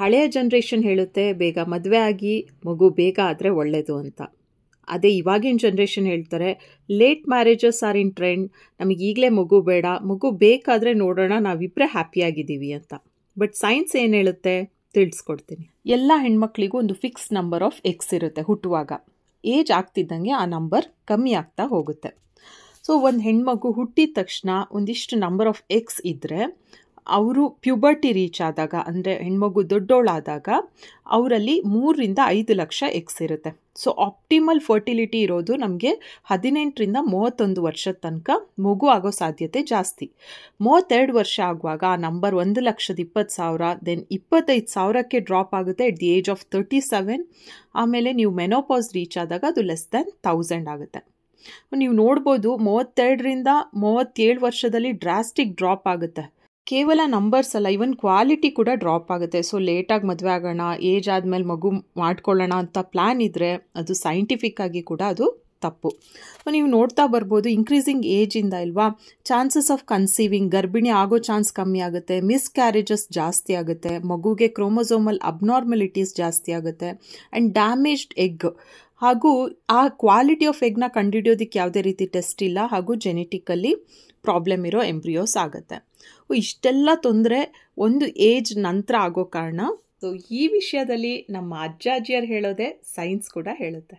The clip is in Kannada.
ಹಳೆಯ ಜನ್ರೇಷನ್ ಹೇಳುತ್ತೆ ಬೇಗ ಮದುವೆ ಆಗಿ ಮಗು ಬೇಗ ಆದರೆ ಒಳ್ಳೆಯದು ಅಂತ ಅದೇ ಇವಾಗಿನ ಜನ್ರೇಷನ್ ಹೇಳ್ತಾರೆ late marriages are in trend ನಮಗೆ ಮಗು ಬೇಡ ಮಗು ಬೇಕಾದರೆ ನೋಡೋಣ ನಾವಿಬ್ಬರೇ ಹ್ಯಾಪಿಯಾಗಿದ್ದೀವಿ ಅಂತ ಬಟ್ ಸೈನ್ಸ್ ಏನು ಹೇಳುತ್ತೆ ತಿಳಿಸ್ಕೊಡ್ತೀನಿ ಎಲ್ಲ ಹೆಣ್ಮಕ್ಳಿಗೂ ಒಂದು ಫಿಕ್ಸ್ ನಂಬರ್ ಆಫ್ ಎಕ್ಸ್ ಇರುತ್ತೆ ಹುಟ್ಟುವಾಗ ಏಜ್ ಆಗ್ತಿದ್ದಂಗೆ ಆ ನಂಬರ್ ಕಮ್ಮಿ ಆಗ್ತಾ ಹೋಗುತ್ತೆ ಸೊ ಒಂದು ಹೆಣ್ಮಗು ಹುಟ್ಟಿದ ತಕ್ಷಣ ಒಂದಿಷ್ಟು ನಂಬರ್ ಆಫ್ ಎಕ್ಸ್ ಇದ್ದರೆ ಅವರು ಪ್ಯುಬರ್ಟಿ ರೀಚ್ ಆದಾಗ ಅಂದರೆ ಹೆಣ್ಮಗು ದೊಡ್ಡೋಳಾದಾಗ ಅವರಲ್ಲಿ ಮೂರರಿಂದ ಐದು ಲಕ್ಷ ಎಕ್ಸ್ ಇರುತ್ತೆ ಸೊ ಆಪ್ಟಿಮಲ್ ಫರ್ಟಿಲಿಟಿ ಇರೋದು ನಮಗೆ ಹದಿನೆಂಟರಿಂದ ಮೂವತ್ತೊಂದು ವರ್ಷದ ತನಕ ಮಗು ಆಗೋ ಸಾಧ್ಯತೆ ಜಾಸ್ತಿ ಮೂವತ್ತೆರಡು ವರ್ಷ ಆಗುವಾಗ ಆ ನಂಬರ್ ಒಂದು ಲಕ್ಷದ ಇಪ್ಪತ್ತು ಸಾವಿರ ದೆನ್ ಇಪ್ಪತ್ತೈದು ಸಾವಿರಕ್ಕೆ ಡ್ರಾಪ್ ಆಗುತ್ತೆ at the age of thirty seven ಆಮೇಲೆ ನೀವು ಮೆನೋಪಾಸ್ ರೀಚ್ ಆದಾಗ ಅದು ಲೆಸ್ ದ್ಯಾನ್ ತೌಸಂಡ್ ಆಗುತ್ತೆ ನೀವು ನೋಡ್ಬೋದು ಮೂವತ್ತೆರಡರಿಂದ ಮೂವತ್ತೇಳು ವರ್ಷದಲ್ಲಿ ಡ್ರಾಸ್ಟಿಕ್ ಡ್ರಾಪ್ ಆಗುತ್ತೆ ಕೇವಲ ನಂಬರ್ಸ್ ಅಲ್ಲ ಇವನ್ ಕ್ವಾಲಿಟಿ ಕೂಡ ಡ್ರಾಪ್ ಆಗುತ್ತೆ ಸೊ ಲೇಟಾಗಿ ಮದುವೆ ಆಗೋಣ ಏಜ್ ಆದಮೇಲೆ ಮಗು ಮಾಡ್ಕೊಳ್ಳೋಣ ಅಂತ ಪ್ಲ್ಯಾನ್ ಇದ್ದರೆ ಅದು ಸೈಂಟಿಫಿಕ್ ಆಗಿ ಕೂಡ ಅದು ತಪ್ಪು ನೀವು ನೋಡ್ತಾ ಬರ್ಬೋದು ಇನ್ಕ್ರೀಸಿಂಗ್ ಏಜಿಂದ ಇಲ್ವಾ ಚಾನ್ಸಸ್ ಆಫ್ ಕನ್ಸೀವಿಂಗ್ ಗರ್ಭಿಣಿ ಆಗೋ ಚಾನ್ಸ್ ಕಮ್ಮಿ ಆಗುತ್ತೆ ಮಿಸ್ ಕ್ಯಾರೇಜಸ್ ಜಾಸ್ತಿ ಆಗುತ್ತೆ ಮಗುಗೆ ಕ್ರೋಮೊಸೋಮಲ್ ಅಬ್ನಾರ್ಮಲಿಟೀಸ್ ಜಾಸ್ತಿ ಆಗುತ್ತೆ ಆ್ಯಂಡ್ ಡ್ಯಾಮೇಜ್ಡ್ ಎಗ್ ಹಾಗೂ ಆ ಕ್ವಾಲಿಟಿ ಆಫ್ ಎಗ್ನ ಕಂಡುಹಿಡಿಯೋದಕ್ಕೆ ಯಾವುದೇ ರೀತಿ ಟೆಸ್ಟ್ ಇಲ್ಲ ಹಾಗೂ ಜೆನೆಟಿಕಲ್ಲಿ ಪ್ರಾಬ್ಲಮ್ ಇರೋ ಎಂಬ್ರಿಯೋಸ್ ಆಗುತ್ತೆ ಇಷ್ಟೆಲ್ಲ ತೊಂದರೆ ಒಂದು ಏಜ್ ನಂತರ ಆಗೋ ಕಾರಣ ಸೊ ಈ ವಿಷಯದಲ್ಲಿ ನಮ್ಮ ಅಜ್ಜ ಅಜ್ಜಿಯರು ಹೇಳೋದೇ ಸೈನ್ಸ್ ಕೂಡ ಹೇಳುತ್ತೆ